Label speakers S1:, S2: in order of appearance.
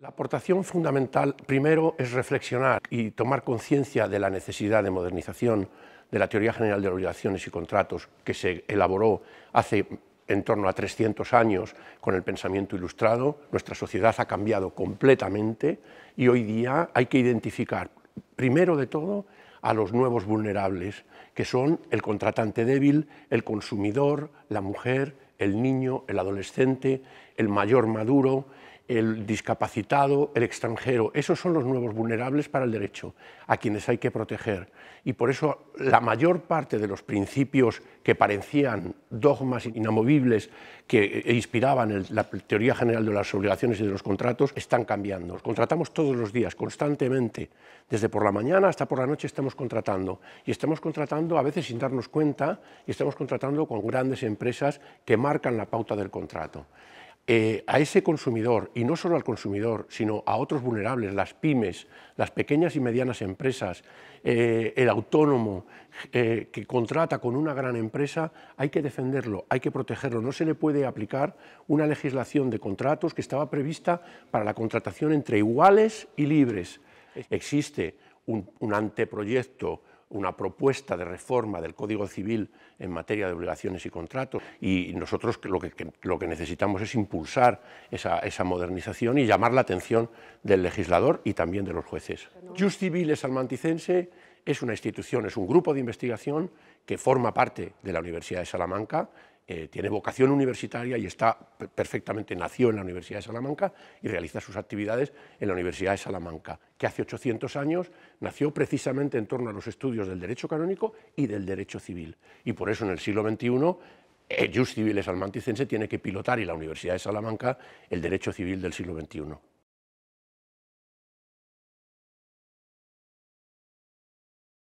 S1: La aportación fundamental primero es reflexionar y tomar conciencia de la necesidad de modernización de la Teoría General de Obligaciones y Contratos que se elaboró hace en torno a 300 años con el pensamiento ilustrado. Nuestra sociedad ha cambiado completamente y hoy día hay que identificar primero de todo a los nuevos vulnerables, que son el contratante débil, el consumidor, la mujer, el niño, el adolescente, el mayor maduro el discapacitado, el extranjero. Esos son los nuevos vulnerables para el derecho, a quienes hay que proteger. Y por eso la mayor parte de los principios que parecían dogmas inamovibles que inspiraban la teoría general de las obligaciones y de los contratos están cambiando. Contratamos todos los días, constantemente. Desde por la mañana hasta por la noche estamos contratando. Y estamos contratando a veces sin darnos cuenta y estamos contratando con grandes empresas que marcan la pauta del contrato. Eh, a ese consumidor, y no solo al consumidor, sino a otros vulnerables, las pymes, las pequeñas y medianas empresas, eh, el autónomo eh, que contrata con una gran empresa, hay que defenderlo, hay que protegerlo. No se le puede aplicar una legislación de contratos que estaba prevista para la contratación entre iguales y libres. Existe un anteproyecto una propuesta de reforma del Código Civil en materia de obligaciones y contratos y nosotros lo que, lo que necesitamos es impulsar esa, modernización y llamar la atención del legislador y también de los jueces. Just Civiles Almanticense es una institución, es un grupo de investigación que forma parte de la Universidad de Salamanca, eh, tiene vocación universitaria y está perfectamente, nació en la Universidad de Salamanca y realiza sus actividades en la Universidad de Salamanca, que hace 800 años nació precisamente en torno a los estudios del derecho canónico y del derecho civil. Y por eso en el siglo XXI el eh, Jus Civil Salmanticense tiene que pilotar y la Universidad de Salamanca el derecho civil del siglo XXI.